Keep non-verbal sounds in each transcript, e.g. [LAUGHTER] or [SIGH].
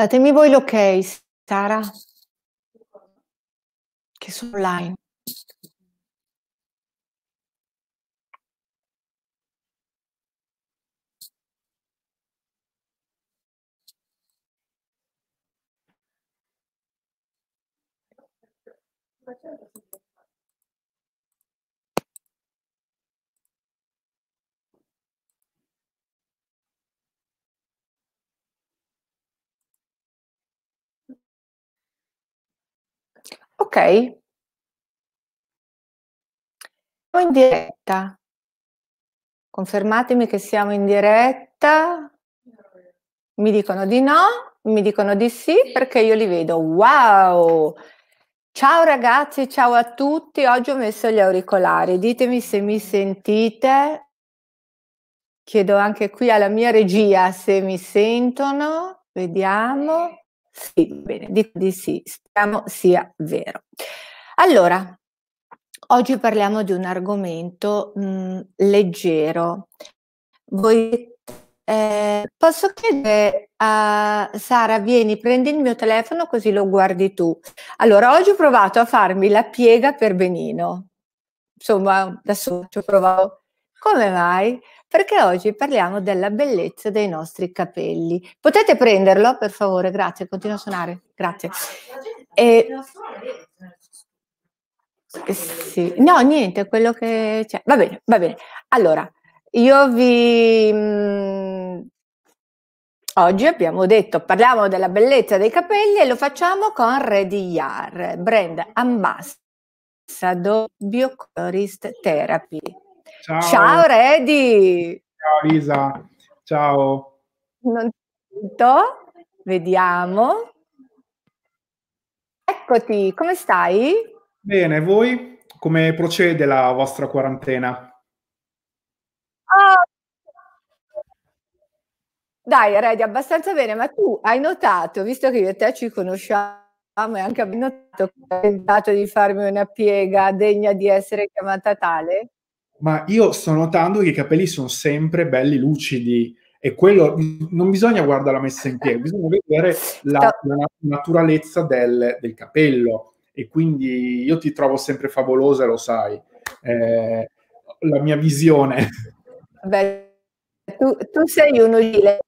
Datemi voi l'ok, Sara, che sono online. Ok. Siamo in diretta. Confermatemi che siamo in diretta. Mi dicono di no, mi dicono di sì perché io li vedo. Wow! Ciao ragazzi, ciao a tutti. Oggi ho messo gli auricolari. Ditemi se mi sentite. Chiedo anche qui alla mia regia se mi sentono. Vediamo. Sì, bene, di, di sì, speriamo sia vero. Allora, oggi parliamo di un argomento mh, mhmm, leggero. Voi eh, posso chiedere a Sara, vieni, prendi il mio telefono così lo guardi tu. Allora, oggi ho provato a farmi la piega per Benino. Insomma, adesso ci ho provato. Come mai? perché oggi parliamo della bellezza dei nostri capelli. Potete prenderlo, per favore? Grazie, continua a suonare. Grazie. E... Sì. No, niente, quello che c'è. Va bene, va bene. Allora, io vi... Mm, oggi abbiamo detto, parliamo della bellezza dei capelli e lo facciamo con Ready Yar, brand ambassador biocolorist therapy. Ciao, Ciao Redi. Ciao Lisa. Ciao. Non tutto. Vediamo. Eccoti, come stai? Bene, voi? Come procede la vostra quarantena? Oh. Dai, Redi, abbastanza bene, ma tu hai notato, visto che io e te ci conosciamo e anche abbiamo notato che hai tentato di farmi una piega degna di essere chiamata tale? ma io sto notando che i capelli sono sempre belli lucidi e quello non bisogna guardare la messa in piedi, [LAUGHS] bisogna vedere la, la naturalezza del, del, capello e quindi io ti trovo sempre favolosa, lo sai, eh, la mia visione. Beh, tu, tu sei uno gile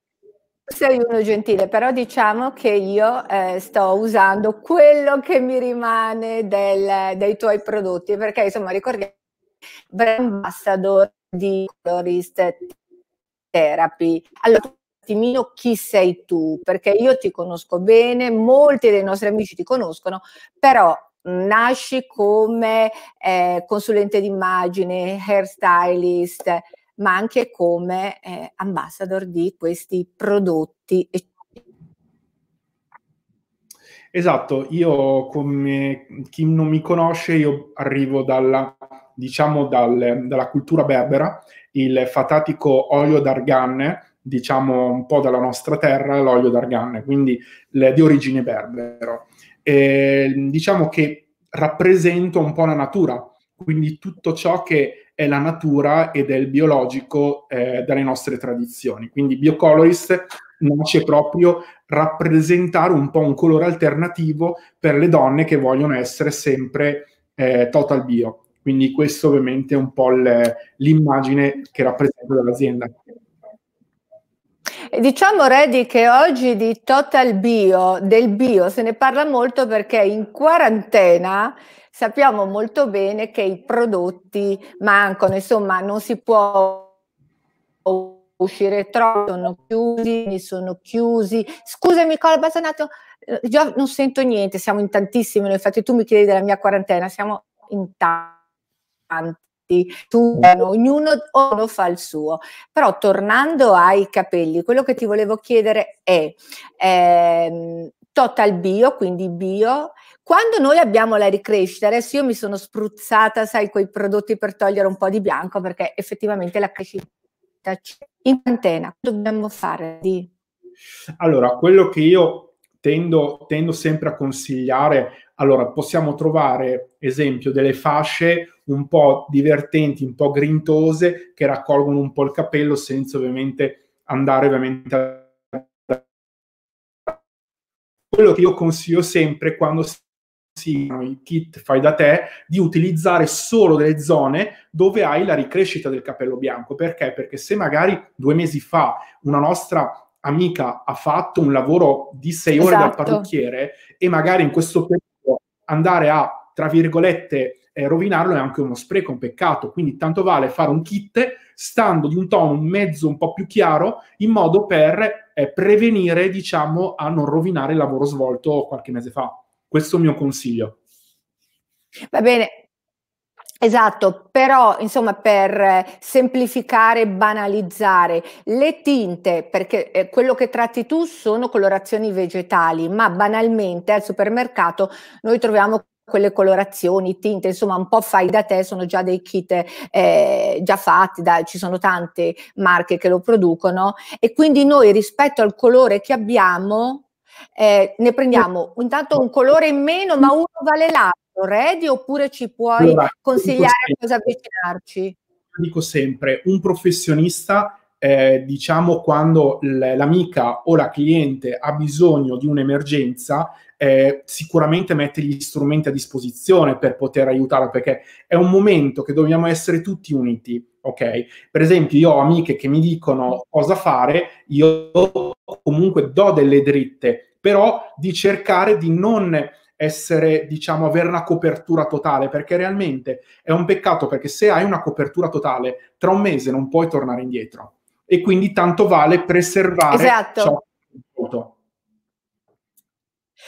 sei uno gentile, però diciamo che io eh, sto usando quello che mi rimane del, dei tuoi prodotti, perché insomma ricordiamo brand ambassador di Colorist Therapy. Allora, Timino, chi sei tu, perché io ti conosco bene, molti dei nostri amici ti conoscono, però nasci come eh, consulente d'immagine, hairstylist, ma anche come eh, ambassador di questi prodotti. Esatto, io come chi non mi conosce, io arrivo dalla diciamo, dal, dalla cultura berbera, il fatatico olio d'arganne, diciamo un po' dalla nostra terra, l'olio d'arganne, quindi le, di origine berbero. E, diciamo che rappresenta un po' la natura, quindi tutto ciò che è la natura ed è il biologico eh, dalle nostre tradizioni. Quindi Biocolorist nasce proprio rappresentare un po' un colore alternativo per le donne che vogliono essere sempre eh, total bio. Quindi questo ovviamente è un po' l'immagine che rappresenta l'azienda. Diciamo Redi che oggi di Total Bio, del bio, se ne parla molto perché in quarantena sappiamo molto bene che i prodotti mancano, insomma non si può uscire troppo, sono chiusi, sono chiusi. Scusami Cola Basanato, io non sento niente, siamo in tantissimi, infatti tu mi chiedi della mia quarantena, siamo in tanti tanti tu, eh, ognuno, ognuno, fa il suo. Però tornando ai capelli, quello che ti volevo chiedere è ehm, total bio, quindi bio. Quando noi abbiamo la ricrescita, adesso io mi sono spruzzata, sai, quei prodotti per togliere un po' di bianco, perché effettivamente la crescita c'è. In antena, dobbiamo fare di... Allora, quello che io tendo, tendo sempre a consigliare allora possiamo trovare, esempio, delle fasce un po' divertenti, un po' grintose, che raccolgono un po' il capello senza ovviamente andare ovviamente a... Quello che io consiglio sempre quando si i kit fai da te, di utilizzare solo delle zone dove hai la ricrescita del capello bianco. Perché? Perché se magari due mesi fa una nostra amica ha fatto un lavoro di sei ore esatto. dal parrucchiere e magari in questo periodo andare a, tra virgolette, eh, rovinarlo è anche uno spreco, un peccato. Quindi tanto vale fare un kit stando di un tono mezzo un po' più chiaro in modo per eh, prevenire, diciamo, a non rovinare il lavoro svolto qualche mese fa. Questo è il mio consiglio. Va bene, Esatto, però insomma per eh, semplificare, banalizzare, le tinte, perché eh, quello che tratti tu sono colorazioni vegetali, ma banalmente al supermercato noi troviamo quelle colorazioni, tinte, insomma un po' fai da te, sono già dei kit eh, già fatti, da, ci sono tante marche che lo producono e quindi noi rispetto al colore che abbiamo eh, ne prendiamo intanto un colore in meno ma uno vale l'altro Redi oppure ci puoi allora, consigliare cosa avvicinarci? Dico sempre, un professionista, eh, diciamo quando l'amica o la cliente ha bisogno di un'emergenza, eh, sicuramente mette gli strumenti a disposizione per poter aiutarla, perché è un momento che dobbiamo essere tutti uniti. Ok, per esempio, io ho amiche che mi dicono cosa fare, io comunque do delle dritte, però di cercare di non essere, diciamo, avere una copertura totale, perché realmente è un peccato perché se hai una copertura totale, tra un mese non puoi tornare indietro. E quindi tanto vale preservare esatto. ciò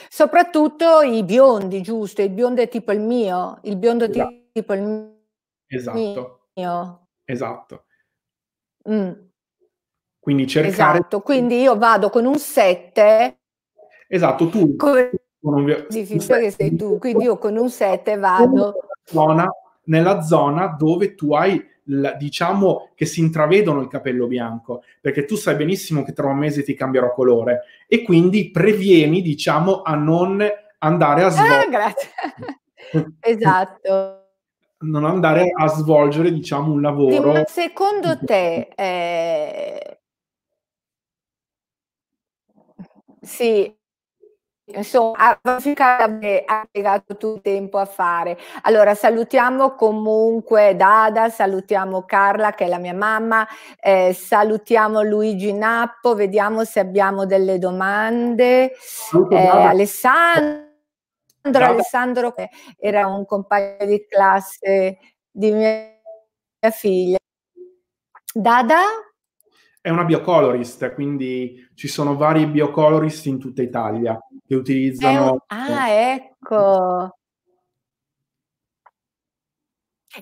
Soprattutto i biondi, giusto? Il biondo è tipo il mio, il biondo è esatto. tipo il mio. Esatto. Mio. Esatto. Mm. Quindi cercare... Esatto, quindi io vado con un 7. Esatto, tu... Con non difficile che sei tu, quindi io con un 7 vado zona, nella zona dove tu hai diciamo che si intravedono il capello bianco, perché tu sai benissimo che tra un mese ti cambierò colore e quindi previeni, diciamo, a non andare a svolgere. Ah, [LAUGHS] esatto. non andare a svolgere, diciamo, un lavoro. Ma secondo te eh... Sì, insomma, ha spiegato il tempo a fare. Allora, salutiamo comunque Dada, salutiamo Carla che è la mia mamma, eh, salutiamo Luigi Nappo, vediamo se abbiamo delle domande. Eh, Alessandro, Dada. Alessandro era un compagno di classe di mia figlia. Dada? è una biocolorist, quindi ci sono vari biocolorist in tutta Italia che utilizzano... Un... Ah, ecco!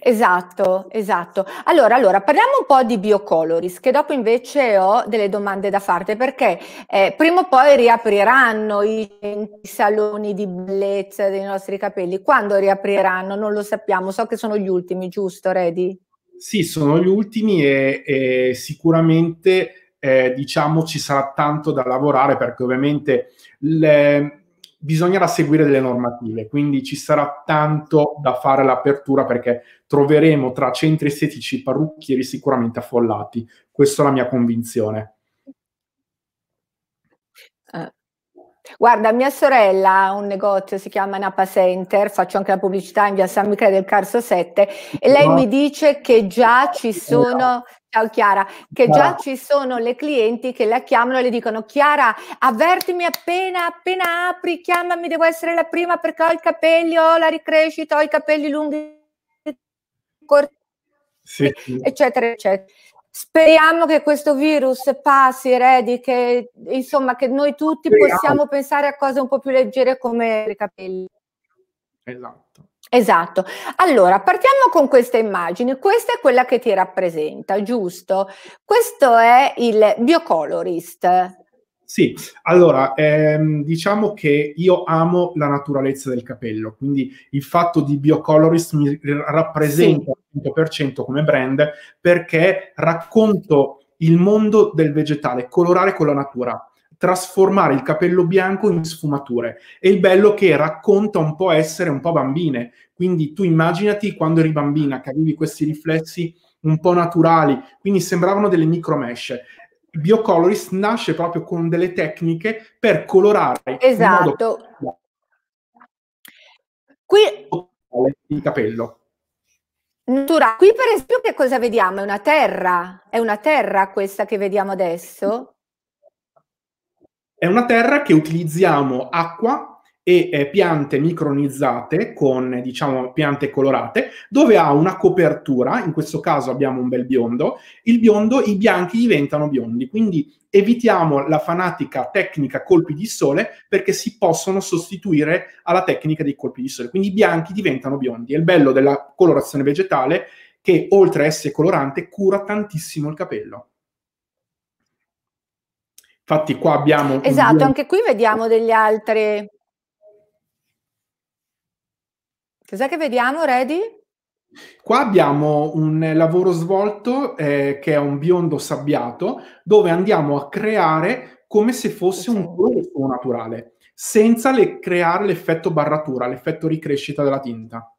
Esatto, esatto. Allora, allora, parliamo un po' di biocoloris, che dopo invece ho delle domande da farti, perché eh, prima o poi riapriranno i, i saloni di bellezza dei nostri capelli. Quando riapriranno? Non lo sappiamo, so che sono gli ultimi, giusto, Redi? Sì, sono gli ultimi e, e sicuramente eh, diciamo ci sarà tanto da lavorare perché ovviamente le, bisognerà seguire delle normative, quindi ci sarà tanto da fare l'apertura perché troveremo tra centri estetici parrucchieri sicuramente affollati. Questa è la mia convinzione. Guarda, mia sorella ha un negozio, si chiama Napa Center, faccio anche la pubblicità in via San Michele del Carso 7 e lei no. mi dice che già ci sono, no. ciao Chiara, che no. già ci sono le clienti che la chiamano e le dicono Chiara, avvertimi appena, appena apri, chiamami, devo essere la prima perché ho i capelli, ho la ricrescita, ho i capelli lunghi, corti, sì. eccetera, eccetera. Speriamo che questo virus passi, Redi, che insomma che noi tutti Speriamo. possiamo pensare a cose un po' più leggere come i capelli. Esatto. Esatto. Allora, partiamo con questa immagine. Questa è quella che ti rappresenta, giusto? Questo è il Biocolorist, sì, allora, ehm, diciamo che io amo la naturalezza del capello, quindi il fatto di Biocolorist mi rappresenta sì. al 100% come brand perché racconto il mondo del vegetale, colorare con la natura trasformare il capello bianco in sfumature. E il bello che racconta un po' essere un po' bambine. Quindi tu immaginati quando eri bambina che avevi questi riflessi un po' naturali, quindi sembravano delle micro micromesce il biocolorist nasce proprio con delle tecniche per colorare esatto. Modo... Qui... il capello. Natura. Qui per esempio che cosa vediamo? È una terra, è una terra questa che vediamo adesso? È una terra che utilizziamo acqua e eh, piante micronizzate con diciamo piante colorate dove ha una copertura in questo caso abbiamo un bel biondo il biondo i bianchi diventano biondi quindi evitiamo la fanatica tecnica colpi di sole perché si possono sostituire alla tecnica dei colpi di sole quindi i bianchi diventano biondi è il bello della colorazione vegetale che oltre a essere colorante cura tantissimo il capello Infatti qua abbiamo... Esatto, anche qui vediamo degli altri, Cos'è che vediamo, Redi? Qua abbiamo un lavoro svolto eh, che è un biondo sabbiato dove andiamo a creare come se fosse un colore esatto. naturale, senza le, creare l'effetto barratura, l'effetto ricrescita della tinta.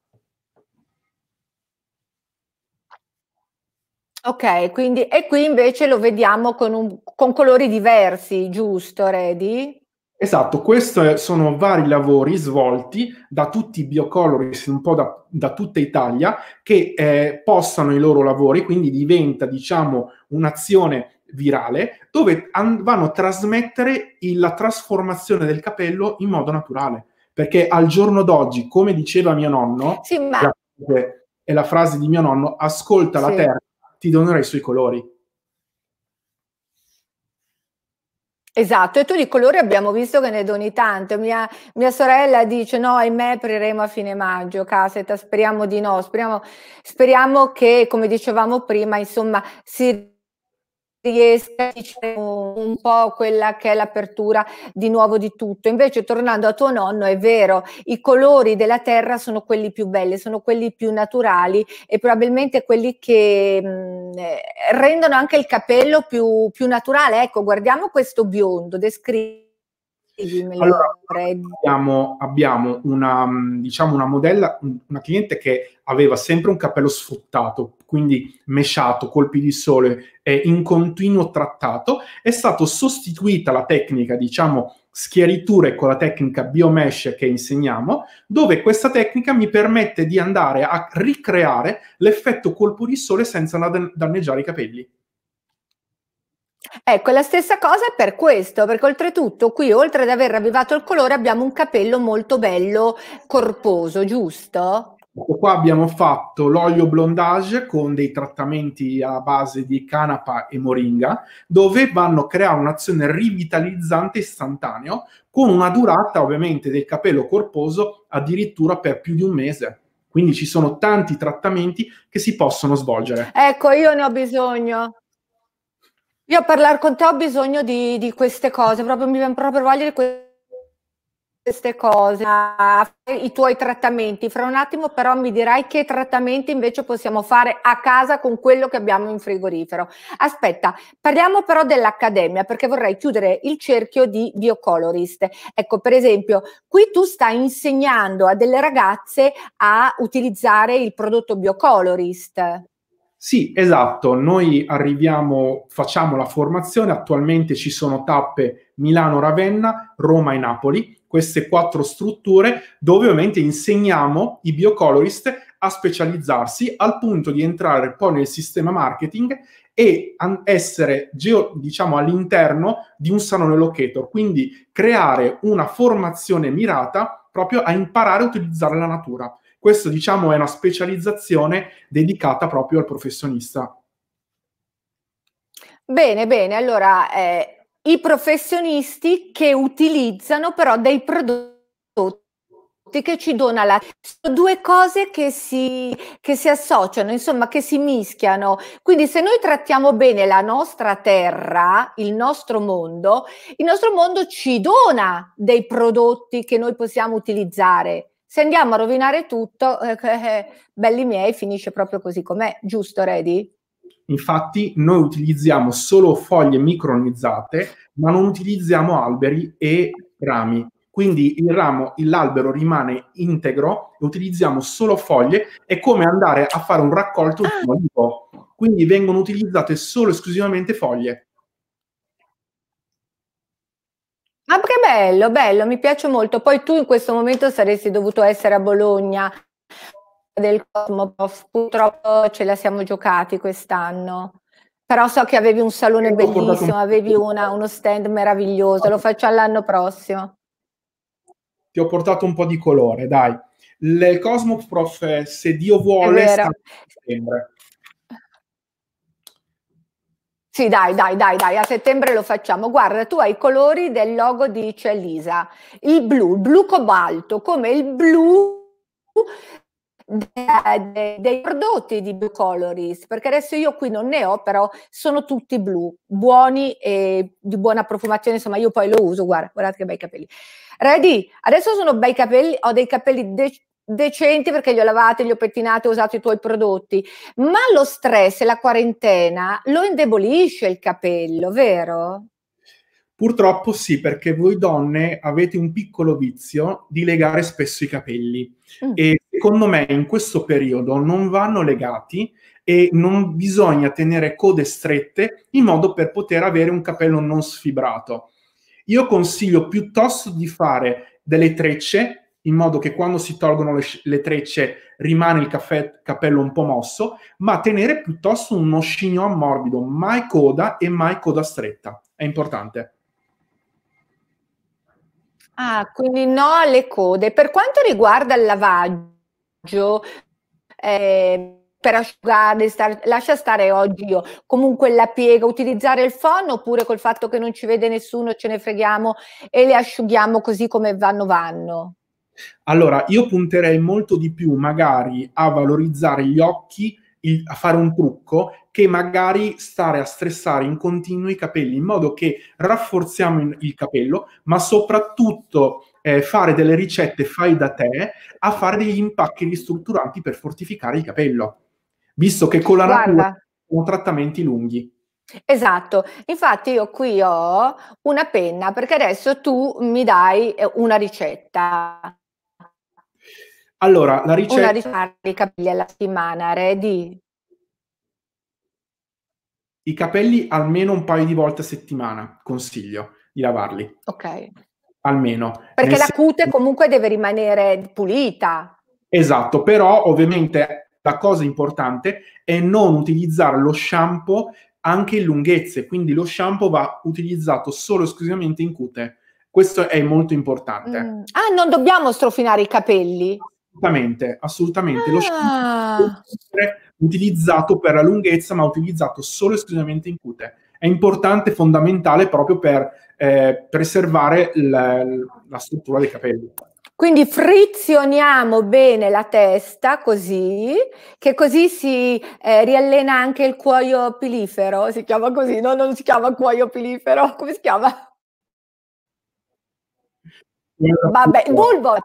Ok, quindi, e qui invece lo vediamo con, un, con colori diversi, giusto, Redi? Esatto, questi sono vari lavori svolti da tutti i biocolorist un po' da, da tutta Italia che eh, postano i loro lavori, quindi diventa diciamo un'azione virale dove an- vanno a trasmettere il, la trasformazione del capello in modo naturale. Perché al giorno d'oggi, come diceva mio nonno, sì, ma... è la frase di mio nonno, ascolta sì. la terra, ti donerai i suoi colori. Esatto, e tu di colori abbiamo visto che ne doni tanto. Mia, mia sorella dice: No, ahimè, apriremo a fine maggio, caseta. Speriamo di no. Speriamo, speriamo che, come dicevamo prima, insomma, si riesca a diciamo, un po' quella che è l'apertura di nuovo di tutto. Invece, tornando a tuo nonno, è vero, i colori della terra sono quelli più belli, sono quelli più naturali e probabilmente quelli che mh, mm, eh, rendono anche il capello più, più naturale. Ecco, guardiamo questo biondo descritto allora, abbiamo, abbiamo una, mm, diciamo una, modella, una cliente che aveva sempre un capello sfruttato, quindi mesciato, colpi di sole, eh, in continuo trattato, è stata sostituita la tecnica, diciamo, schiariture con la tecnica biomesh che insegniamo, dove questa tecnica mi permette di andare a ricreare l'effetto colpo di sole senza danneggiare i capelli. Ecco, la stessa cosa è per questo, perché oltretutto qui, oltre ad aver ravvivato il colore, abbiamo un capello molto bello, corposo, giusto? Ecco, qua abbiamo fatto l'olio blondage con dei trattamenti a base di canapa e moringa, dove vanno a creare un'azione rivitalizzante istantaneo, con una durata ovviamente del capello corposo addirittura per più di un mese. Quindi ci sono tanti trattamenti che si possono svolgere. Ecco, io ne ho bisogno. Io a parlare con te ho bisogno di, di queste cose, proprio mi viene proprio voglia di queste cose, i tuoi trattamenti. Fra un attimo però mi dirai che trattamenti invece possiamo fare a casa con quello che abbiamo in frigorifero. Aspetta, parliamo però dell'accademia perché vorrei chiudere il cerchio di biocolorist. Ecco, per esempio, qui tu stai insegnando a delle ragazze a utilizzare il prodotto biocolorist. Sì, esatto, noi arriviamo, facciamo la formazione, attualmente ci sono tappe Milano-Ravenna, Roma e Napoli, queste quattro strutture dove ovviamente insegniamo i biocolorist a specializzarsi al punto di entrare poi nel sistema marketing e essere geo, diciamo all'interno di un salone locator, quindi creare una formazione mirata proprio a imparare a utilizzare la natura questo diciamo è una specializzazione dedicata proprio al professionista. Bene, bene, allora eh, i professionisti che utilizzano però dei prodotti che ci dona la sono due cose che si, che si associano, insomma, che si mischiano. Quindi se noi trattiamo bene la nostra terra, il nostro mondo, il nostro mondo ci dona dei prodotti che noi possiamo utilizzare se andiamo a rovinare tutto, eh, [LAUGHS] eh, belli miei, finisce proprio così com'è, giusto Redi? Infatti noi utilizziamo solo foglie micronizzate, ma non utilizziamo alberi e rami. Quindi il ramo, l'albero rimane integro, utilizziamo solo foglie, è come andare a fare un raccolto ah. Quindi vengono utilizzate solo esclusivamente foglie. Ma ah, che bello, bello, mi piace molto. Poi tu in questo momento saresti dovuto essere a Bologna del Cosmo, purtroppo ce la siamo giocati quest'anno. Però so che avevi un salone bellissimo, avevi una, uno stand meraviglioso, lo faccio all'anno prossimo. Ti ho portato un po' di colore, dai. Il Cosmo Prof, se Dio vuole, sta a settembre. Sì, dai, dai, dai, dai, a settembre lo facciamo. Guarda, tu hai i colori del logo di Celisa, il blu, il blu cobalto, come il blu dei, prodotti di Blue Colorist perché adesso io qui non ne ho, però sono tutti blu, buoni e di buona profumazione, insomma io poi lo uso, guarda, guardate che bei capelli. Ready, adesso sono bei capelli, ho dei capelli de- decenti perché li ho lavati, li ho pettinati, ho usato i tuoi prodotti, ma lo stress e la quarantena lo indebolisce il capello, vero? Purtroppo sì, perché voi donne avete un piccolo vizio di legare spesso i capelli mm. e secondo me in questo periodo non vanno legati e non bisogna tenere code strette in modo per poter avere un capello non sfibrato. Io consiglio piuttosto di fare delle trecce in modo che quando si tolgono le, le trecce rimane il caffè, cappello un po' mosso, ma tenere piuttosto uno chignon morbido, mai coda e mai coda stretta. È importante. Ah, quindi no alle code. Per quanto riguarda il lavaggio, eh, per asciugare, star, lascia stare oggi io, comunque la piega, utilizzare il phon oppure col fatto che non ci vede nessuno ce ne freghiamo e le asciughiamo così come vanno vanno? Allora, io punterei molto di più magari a valorizzare gli occhi, il, a fare un trucco, che magari stare a stressare in continuo i capelli, in modo che rafforziamo in, il capello, ma soprattutto eh, fare delle ricette fai da te a fare degli impacchi ristrutturanti per fortificare il capello, visto che con la Guarda. natura sono trattamenti lunghi. Esatto, infatti io qui ho una penna perché adesso tu mi dai eh, una ricetta. Allora, la ricetta... Una di farli i capelli alla settimana, ready? I capelli almeno un paio di volte a settimana, consiglio di lavarli. Ok. Almeno. Perché la cute comunque deve rimanere pulita. Esatto, però ovviamente la cosa importante è non utilizzare lo shampoo anche in lunghezze, quindi lo shampoo va utilizzato solo e esclusivamente in cute. Questo è molto importante. Mm. Ah, non dobbiamo strofinare i capelli? Assolutamente, assolutamente. Ah. Lo shampoo utilizzato per la lunghezza, ma utilizzato solo e esclusivamente in cute. È importante, fondamentale proprio per eh, preservare la, la struttura dei capelli. Quindi frizioniamo bene la testa così, che così si eh, riallena anche il cuoio pilifero, si chiama così, no? Non si chiama cuoio pilifero, come si chiama? Vabbè, il bulbo.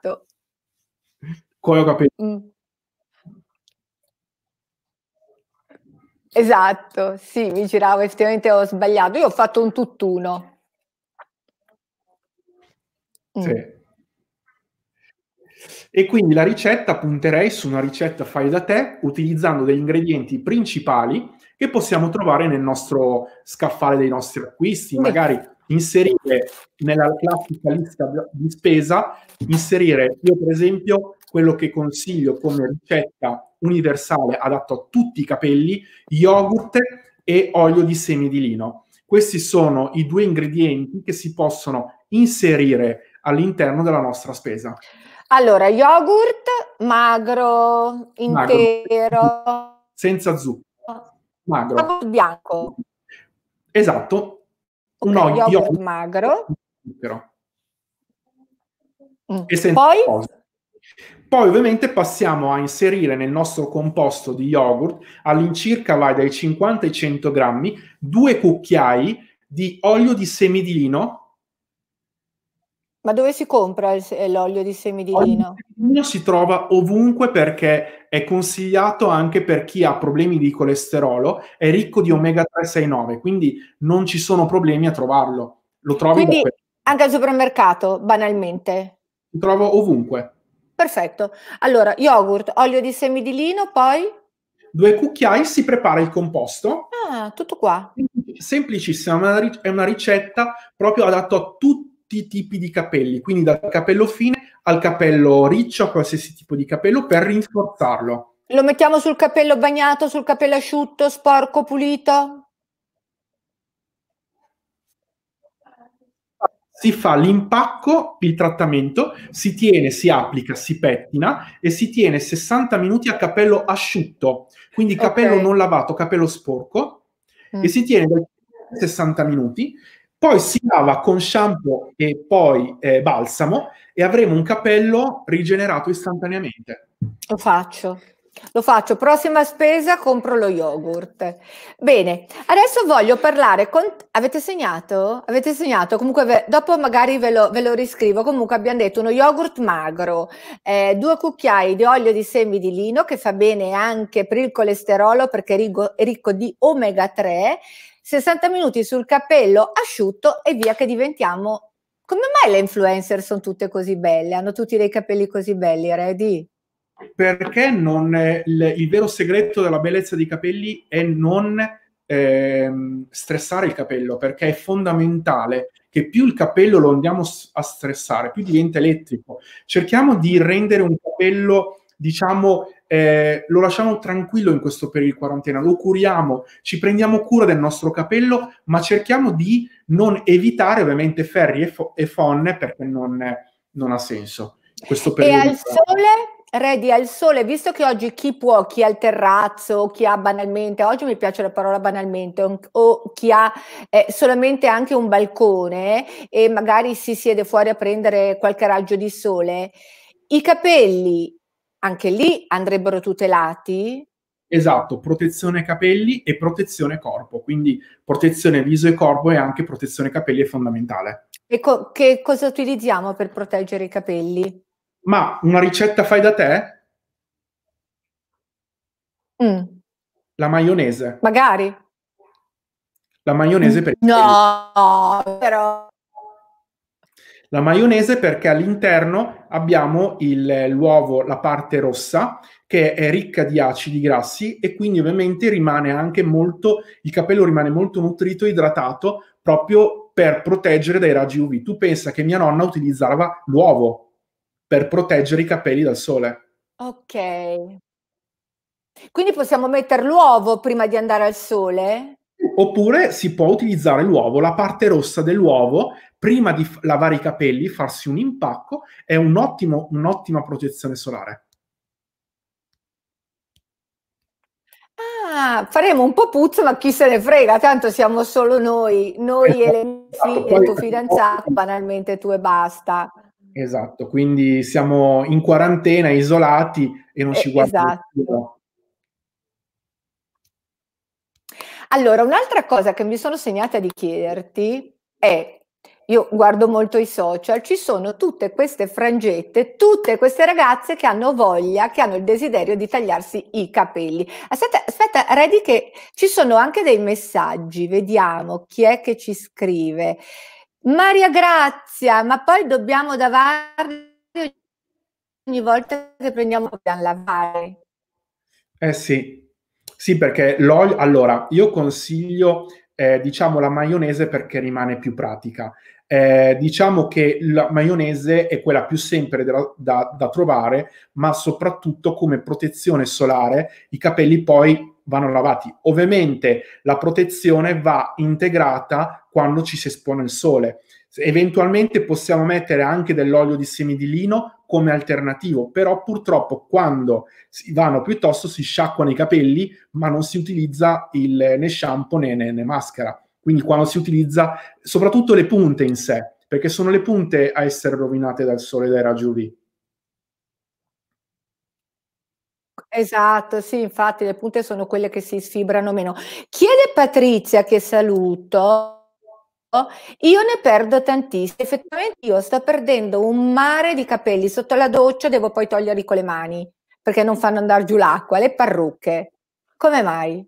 Come ho capito? Mm. Esatto, sì, mi giravo, effettivamente ho sbagliato. Io ho fatto un tutt'uno. Mm. E quindi la ricetta punterei su una ricetta fai da te utilizzando degli ingredienti principali che possiamo trovare nel nostro scaffale dei nostri acquisti, magari inserire nella classica lista di spesa, inserire io per esempio quello che consiglio come ricetta universale adatto a tutti i capelli, yogurt e olio di semi di lino. Questi sono i due ingredienti che si possono inserire all'interno della nostra spesa. Allora, yogurt magro, intero. Magro. Senza zucchero. Magro. Yogurt bianco. Esatto. Okay, no, yogurt, yogurt magro. Zucchero. Mm. E senza Poi? Poi ovviamente passiamo a inserire nel nostro composto di yogurt all'incirca vai dai 50 ai 100 grammi due cucchiai di olio di semi di lino. Ma dove si compra il, l'olio di semi di lino? Il lino si trova ovunque perché è consigliato anche per chi ha problemi di colesterolo, è ricco di omega 369, quindi non ci sono problemi a trovarlo. Lo trovi quindi, anche al supermercato, banalmente. Lo trovo ovunque. Perfetto. Allora, yogurt, olio di semi di lino, poi? Due cucchiai, si prepara il composto. Ah, tutto qua. Semplicissimo, è una ricetta proprio adatta a tutti i tipi di capelli, quindi dal capello fine al capello riccio, a qualsiasi tipo di capello, per rinforzarlo. Lo mettiamo sul capello bagnato, sul capello asciutto, sporco, pulito? si fa l'impacco, il trattamento, si tiene, si applica, si pettina e si tiene 60 minuti a capello asciutto, quindi capello okay. non lavato, capello sporco, mm. e si tiene 60 minuti, poi si lava con shampoo e poi eh, balsamo e avremo un capello rigenerato istantaneamente. Lo faccio. Lo faccio, prossima spesa compro lo yogurt. Bene, adesso voglio parlare con... Avete segnato? Avete segnato? Comunque ve, dopo magari ve lo, ve lo, riscrivo. Comunque abbiamo detto uno yogurt magro, eh, due cucchiai di olio di semi di lino che fa bene anche per il colesterolo perché è, rigo, è ricco di omega 3, 60 minuti sul capello asciutto e via che diventiamo... Come mai le influencer sono tutte così belle? Hanno tutti dei capelli così belli, Redi? perché non, eh, il, il, vero segreto della bellezza dei capelli è non ehm, stressare il capello, perché è fondamentale che più il capello lo andiamo a stressare, più diventa elettrico. Cerchiamo di rendere un capello, diciamo, eh, lo lasciamo tranquillo in questo periodo di quarantena, lo curiamo, ci prendiamo cura del nostro capello, ma cerchiamo di non evitare ovviamente ferri e, fo- e fonne perché non, non ha senso. Questo periodo e al sole? Redi al sole, visto che oggi chi può, chi ha il terrazzo, chi ha banalmente, oggi mi piace la parola banalmente, o chi ha eh, solamente anche un balcone e magari si siede fuori a prendere qualche raggio di sole, i capelli anche lì andrebbero tutelati? Esatto, protezione capelli e protezione corpo, quindi protezione viso e corpo e anche protezione capelli è fondamentale. E co- che cosa utilizziamo per proteggere i capelli? ma una ricetta fai da te? Mm. La maionese. Magari. La maionese perché... No, però... La maionese perché all'interno abbiamo il, l'uovo, la parte rossa, che è ricca di acidi grassi e quindi ovviamente rimane anche molto, il capello rimane molto nutrito, idratato, proprio per proteggere dai raggi UV. Tu pensa che mia nonna utilizzava l'uovo per proteggere i capelli dal sole. Ok. Quindi possiamo mettere l'uovo prima di andare al sole? Oppure si può utilizzare l'uovo, la parte rossa dell'uovo, prima di f- lavare i capelli, farsi un impacco, è un ottimo, un'ottima protezione solare. Ah, faremo un po' puzzo, ma chi se ne frega, tanto siamo solo noi, noi esatto, e le mie esatto. figlie, il tuo fidanzato, banalmente tu e basta. Esatto, quindi siamo in quarantena, isolati e non eh, ci guardiamo. Esatto. Allora, un'altra cosa che mi sono segnata di chiederti è, io guardo molto i social, ci sono tutte queste frangette, tutte queste ragazze che hanno voglia, che hanno il desiderio di tagliarsi i capelli. Aspetta, aspetta, Redi, che ci sono anche dei messaggi, vediamo chi è che ci scrive. Maria Grazia, ma poi dobbiamo lavarli ogni volta che prendiamo dobbiamo lavare. Eh sì, sì perché l'olio, allora io consiglio eh, diciamo la maionese perché rimane più pratica. Eh, diciamo che la maionese è quella più semplice da, da, da trovare, ma soprattutto come protezione solare i capelli poi vanno lavati. Ovviamente la protezione va integrata quando ci si espone il sole. Eventualmente possiamo mettere anche dell'olio di semi di lino come alternativo, però purtroppo quando si vanno piuttosto si sciacquano i capelli, ma non si utilizza il, né shampoo né, né, né maschera. Quindi quando si utilizza soprattutto le punte in sé, perché sono le punte a essere rovinate dal sole dai raggi UV. Esatto, sì, infatti le punte sono quelle che si sfibrano meno. Chiede Patrizia che saluto. Io ne perdo tantissimi, effettivamente io sto perdendo un mare di capelli sotto la doccia, devo poi toglierli con le mani perché non fanno andare giù l'acqua, le parrucche. Come mai?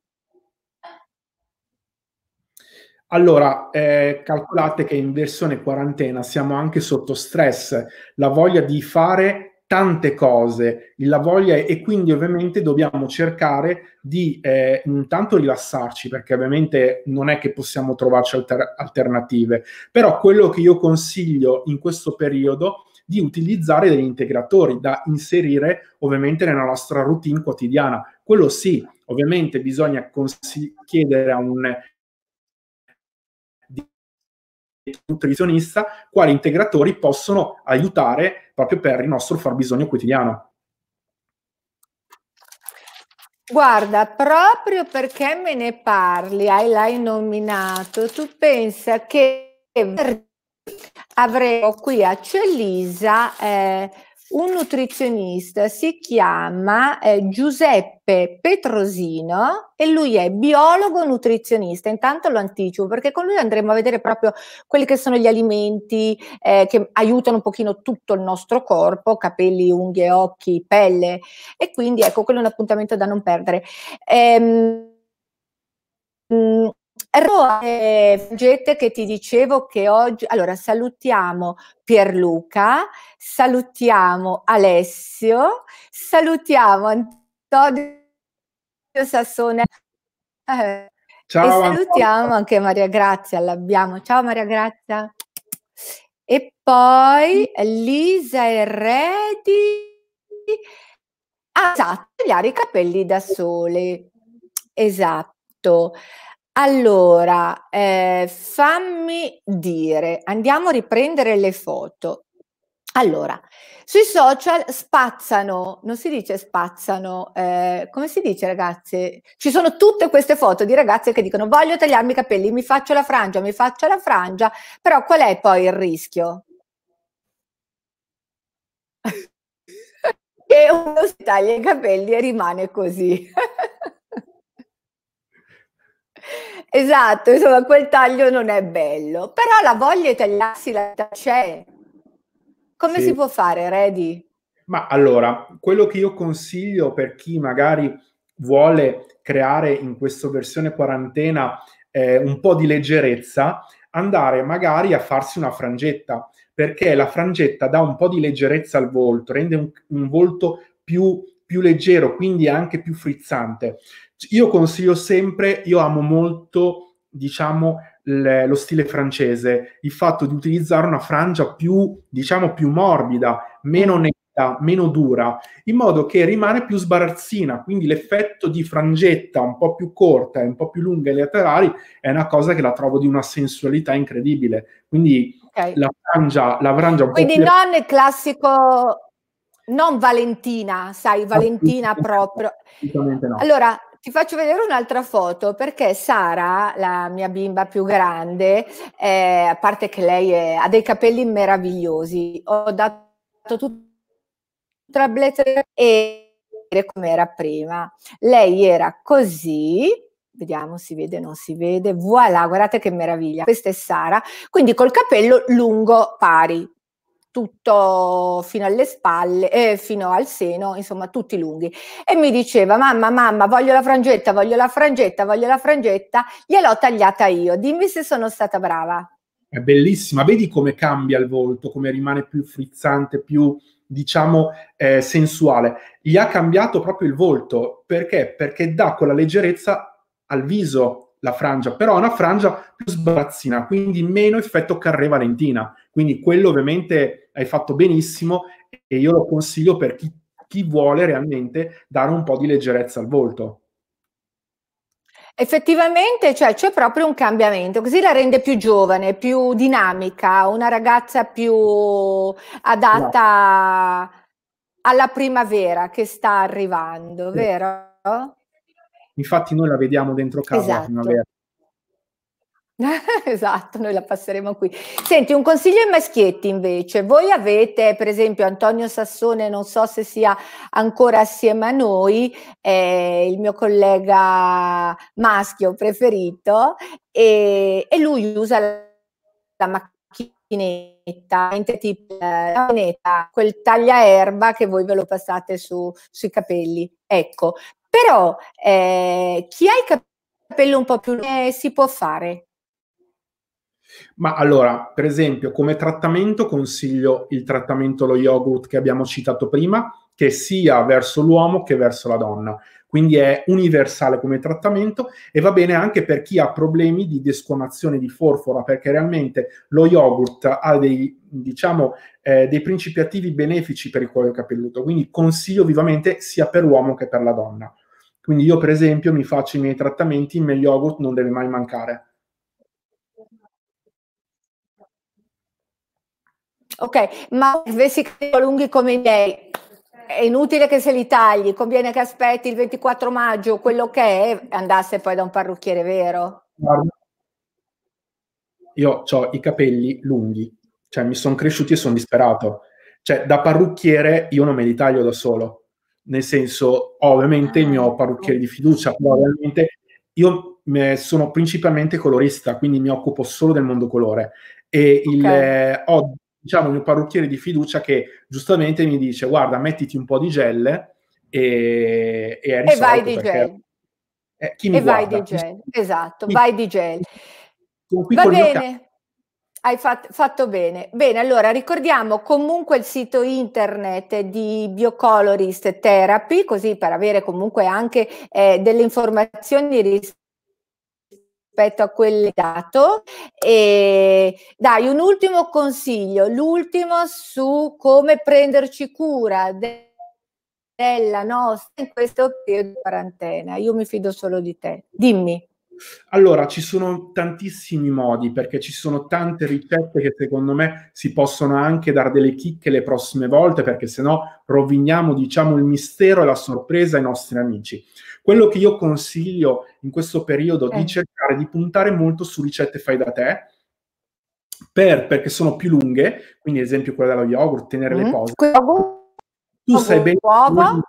Allora, eh, calcolate che in versione quarantena siamo anche sotto stress, la voglia di fare tante cose, la voglia e quindi ovviamente dobbiamo cercare di eh, intanto rilassarci perché ovviamente non è che possiamo trovarci alter- alternative, però quello che io consiglio in questo periodo di utilizzare degli integratori da inserire ovviamente nella nostra routine quotidiana. Quello sì, ovviamente bisogna cons- chiedere a un nutrizionista, quali integratori possono aiutare proprio per il nostro fabbisogno quotidiano. Guarda, proprio perché me ne parli, hai l'hai nominato, tu pensa che avremo qui a Celisa eh, un nutrizionista, si chiama eh, Giuseppe Petrosino e lui è biologo nutrizionista. Intanto lo anticipo perché con lui andremo a vedere proprio quelli che sono gli alimenti eh, che aiutano un pochino tutto il nostro corpo, capelli, unghie, occhi, pelle e quindi ecco quello è un appuntamento da non perdere. Ehm, allora, eh, che ti dicevo che oggi, allora salutiamo Pierluca, salutiamo Alessio, salutiamo Antonio Sassone eh, Ciao, e salutiamo Antonio. anche Maria Grazia, l'abbiamo. Ciao Maria Grazia. E poi Lisa Eredi ha ah, tagliare esatto, i capelli da sole. Esatto. Allora, ehm, fammi dire, andiamo a riprendere le foto. Allora, sui social spazzano, non si dice spazzano, eh, come si dice ragazze? Ci sono tutte queste foto di ragazze che dicono voglio tagliarmi i capelli, mi faccio la frangia, mi faccio la frangia, però qual è poi il rischio? [LAUGHS] che uno si taglia i capelli e rimane così. [LAUGHS] Esatto, insomma, quel taglio non è bello, però la voglia di tagliarsi la c'è. Come sì. si può fare, Redi? Ma allora, quello che io consiglio per chi magari vuole creare in questa versione quarantena eh, un po' di leggerezza, andare magari a farsi una frangetta, perché la frangetta dà un po' di leggerezza al volto, rende un, un volto più più leggero, quindi anche più frizzante. Io consiglio sempre, io amo molto, diciamo, le, lo stile francese, il fatto di utilizzare una frangia più, diciamo, più morbida, meno netta, meno dura, in modo che rimane più sbarazzina, quindi l'effetto di frangetta un po' più corta e un po' più lunga ai laterali è una cosa che la trovo di una sensualità incredibile. Quindi okay. la frangia, la frangia Quindi non il classico non Valentina, sai, Valentina proprio. No. Allora, ti faccio vedere un'altra foto perché Sara, la mia bimba più grande, eh, a parte che lei è, ha dei capelli meravigliosi, ho dato tutta la blezza e come era prima. Lei era così, vediamo, si vede, non si vede, voilà, guardate che meraviglia, questa è Sara, quindi col capello lungo pari, tutto fino alle spalle, eh, fino al seno, insomma tutti lunghi. E mi diceva, mamma, mamma, voglio la frangetta, voglio la frangetta, voglio la frangetta, gliel'ho tagliata io, dimmi se sono stata brava. È bellissima, vedi come cambia il volto, come rimane più frizzante, più diciamo eh, sensuale. Gli ha cambiato proprio il volto, perché? Perché dà quella leggerezza al viso, la frangia, però è una frangia più sbarazzina, quindi meno effetto carré Valentina. Quindi quello ovviamente hai fatto benissimo e io lo consiglio per chi, chi vuole realmente dare un po' di leggerezza al volto. Effettivamente, cioè, c'è proprio un cambiamento, così la rende più giovane, più dinamica, una ragazza più adatta no. alla primavera che sta arrivando, sì. vero? Infatti noi la vediamo dentro casa esatto. la primavera. [LAUGHS] esatto, noi la passeremo qui. Senti, un consiglio ai maschietti invece. Voi avete, per esempio, Antonio Sassone, non so se sia ancora assieme a noi, eh, il mio collega maschio preferito, e, e lui usa la macchinetta, eh, quel taglia erba che voi ve lo passate su, sui capelli. Ecco, però eh, chi ha il capello un po' più eh, si può fare. Ma allora, per esempio, come trattamento consiglio il trattamento lo yogurt che abbiamo citato prima, che sia verso l'uomo che verso la donna. Quindi è universale come trattamento e va bene anche per chi ha problemi di desquamazione di forfora, perché realmente lo yogurt ha dei, diciamo, eh, dei principi attivi benefici per il cuoio capelluto. Quindi consiglio vivamente sia per l'uomo che per la donna. Quindi io per esempio mi faccio i miei trattamenti, il mio yogurt non deve mai mancare. Ok, ma avessi capelli lunghi come i miei, è inutile che se li tagli, conviene che aspetti il 24 maggio, quello che è, andasse poi da un parrucchiere vero. io ho i capelli lunghi, cioè mi sono cresciuti e sono disperato. Cioè da parrucchiere io non me li taglio da solo nel senso ovviamente il ah, mio ecco. parrucchiere di fiducia, però ovviamente io sono principalmente colorista, quindi mi occupo solo del mondo colore e okay. il, eh, ho diciamo il mio parrucchiere di fiducia che giustamente mi dice guarda mettiti un po' di gel e, e, e eh, esatto, vai di gel. Eh, e guarda? vai di gel, esatto, vai di gel. Va bene. Hai fatto, fatto, bene. Bene, allora ricordiamo comunque il sito internet di Biocolorist Therapy, così per avere comunque anche eh, delle informazioni rispetto a quel dato. E dai, un ultimo consiglio, l'ultimo su come prenderci cura de della nostra in questo periodo di quarantena. Io mi fido solo di te. Dimmi. Allora, ci sono tantissimi modi perché ci sono tante ricette che secondo me si possono anche dare delle chicche le prossime volte perché sennò roviniamo, diciamo, il mistero e la sorpresa ai nostri amici. Quello che io consiglio in questo periodo è eh. di cercare di puntare molto su ricette fai da te, per, perché sono più lunghe, quindi ad esempio quella dello yogurt, tenere mm-hmm. le cose. Que- tu sai bene uova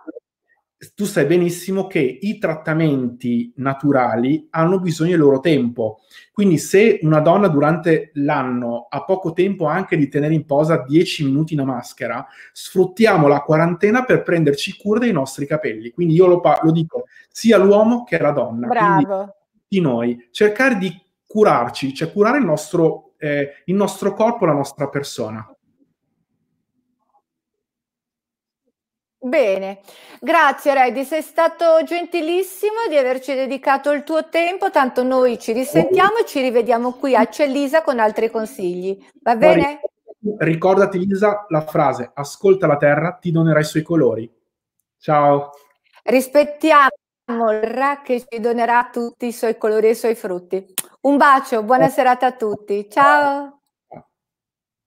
tu sai benissimo che i trattamenti naturali hanno bisogno del loro tempo. Quindi se una donna durante l'anno ha poco tempo anche di tenere in posa 10 minuti una maschera, sfruttiamo la quarantena per prenderci cura dei nostri capelli. Quindi io lo, pa- lo dico sia all'uomo che alla donna. Bravo. di noi, cercare di curarci, cioè curare il nostro, eh, il nostro corpo, la nostra persona. Bene, grazie Redis, sei stato gentilissimo di averci dedicato il tuo tempo, tanto noi ci risentiamo e ci rivediamo qui a Cellisa con altri consigli, va bene? Mari, ricordati Lisa la frase, ascolta la terra, ti donerà i suoi colori. Ciao. Rispettiamo il la che ci donerà tutti i suoi colori e i suoi frutti. Un bacio, buona serata a tutti, ciao.